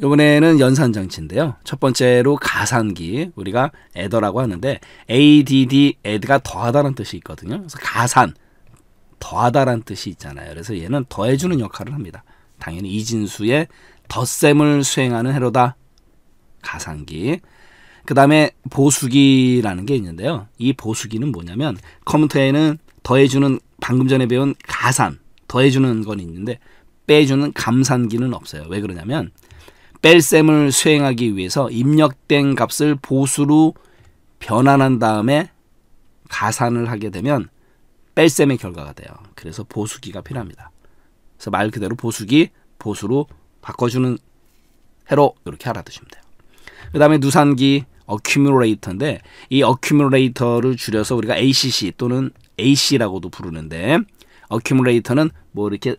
이번에는 연산 장치인데요. 첫 번째로 가산기 우리가 a 더라고 하는데 add add가 더하다는 뜻이 있거든요. 그래서 가산 더하다란 뜻이 있잖아요. 그래서 얘는 더해주는 역할을 합니다. 당연히 이진수의 덧셈을 수행하는 해로다. 가산기. 그 다음에 보수기라는 게 있는데요. 이 보수기는 뭐냐면 컴퓨터에는 더해주는 방금 전에 배운 가산 더해주는 건 있는데 빼주는 감산기는 없어요. 왜 그러냐면 뺄셈을 수행하기 위해서 입력된 값을 보수로 변환한 다음에 가산을 하게 되면 뺄셈의 결과가 돼요. 그래서 보수기가 필요합니다. 그래서 말 그대로 보수기, 보수로 바꿔주는 해로 이렇게 알아두시면 돼요. 그 다음에 누산기, 어큐뮬레이터인데 이 어큐뮬레이터를 줄여서 우리가 ACC 또는 AC라고도 부르는데 어큐뮬레이터는 뭐 이렇게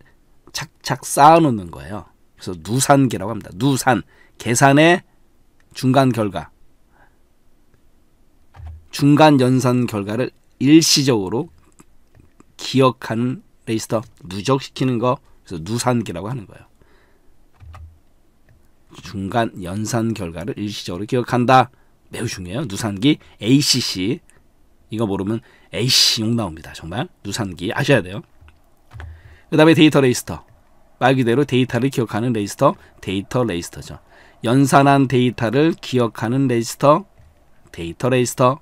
착착 쌓아놓는 거예요. 그래서 누산계라고 합니다. 누산 계산의 중간 결과 중간 연산 결과를 일시적으로 기억하는 레이스터 누적시키는 거 그래서 누산계라고 하는 거예요. 중간 연산 결과를 일시적으로 기억한다. 매우 중요해요. 누산기 ACC 이거 모르면 ACC 욕 나옵니다. 정말 누산기 아셔야 돼요. 그 다음에 데이터 레이스터 말 그대로 데이터를 기억하는 레지스터 데이터 레지스터죠. 연산한 데이터를 기억하는 레지스터 데이터 레지스터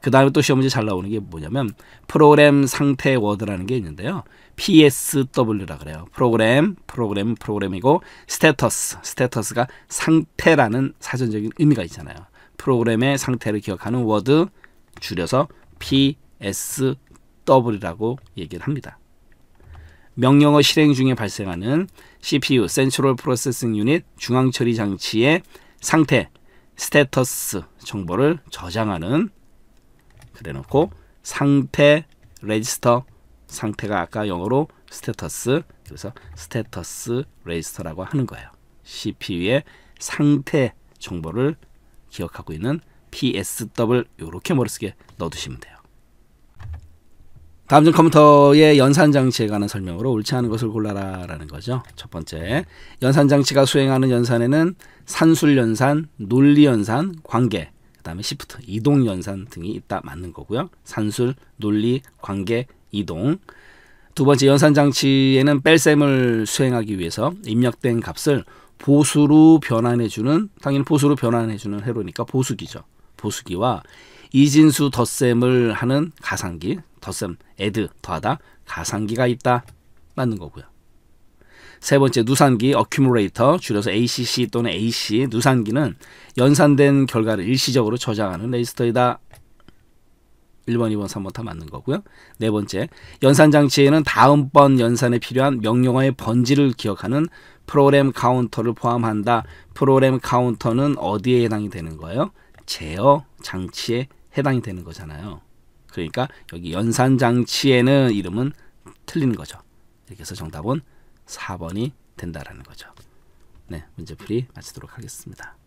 그 다음에 또 시험 문제 잘 나오는 게 뭐냐면 프로그램 상태 워드라는 게 있는데요. PSW라 그래요. 프로그램, 프로그램, 프로그램이고 스태터스스태터스가 상태라는 사전적인 의미가 있잖아요. 프로그램의 상태를 기억하는 워드 줄여서 PSW라고 얘기를 합니다. 명령어 실행 중에 발생하는 CPU, 센트럴 프로세싱 유닛, 중앙처리 장치의 상태, 스테터스 정보를 저장하는 그래 놓고 상태 레지스터 상태가 아까 영어로 스테터스 그래서 스테터스 레지스터라고 하는 거예요. CPU의 상태 정보를 기억하고 있는 PSW 이렇게 머릿속에 넣어두시면 돼요. 다음 중 컴퓨터의 연산 장치에 관한 설명으로 옳지 않은 것을 골라라라는 거죠. 첫 번째, 연산 장치가 수행하는 연산에는 산술 연산, 논리 연산, 관계, 그다음에 시프트, 이동 연산 등이 있다 맞는 거고요. 산술, 논리, 관계, 이동. 두 번째 연산 장치에는 뺄셈을 수행하기 위해서 입력된 값을 보수로 변환해 주는 당연히 보수로 변환해 주는 회로니까 보수기죠. 보수기와 이진수 덧셈을 하는 가상기 더셈, 에드, 더하다, 가상기가 있다. 맞는 거고요. 세 번째 누산기 어큐뮬레이터 줄여서 ACC 또는 AC 누산기는 연산된 결과를 일시적으로 저장하는 레지스터이다. 1번, 2번, 3번 다 맞는 거고요. 네 번째, 연산 장치에는 다음번 연산에 필요한 명령어의 번지를 기억하는 프로그램 카운터를 포함한다. 프로그램 카운터는 어디에 해당이 되는 거예요? 제어 장치에 해당이 되는 거잖아요. 그러니까 여기 연산 장치에는 이름은 틀린 거죠. 이렇게 해서 정답은 4번이 된다라는 거죠. 네, 문제풀이 마치도록 하겠습니다.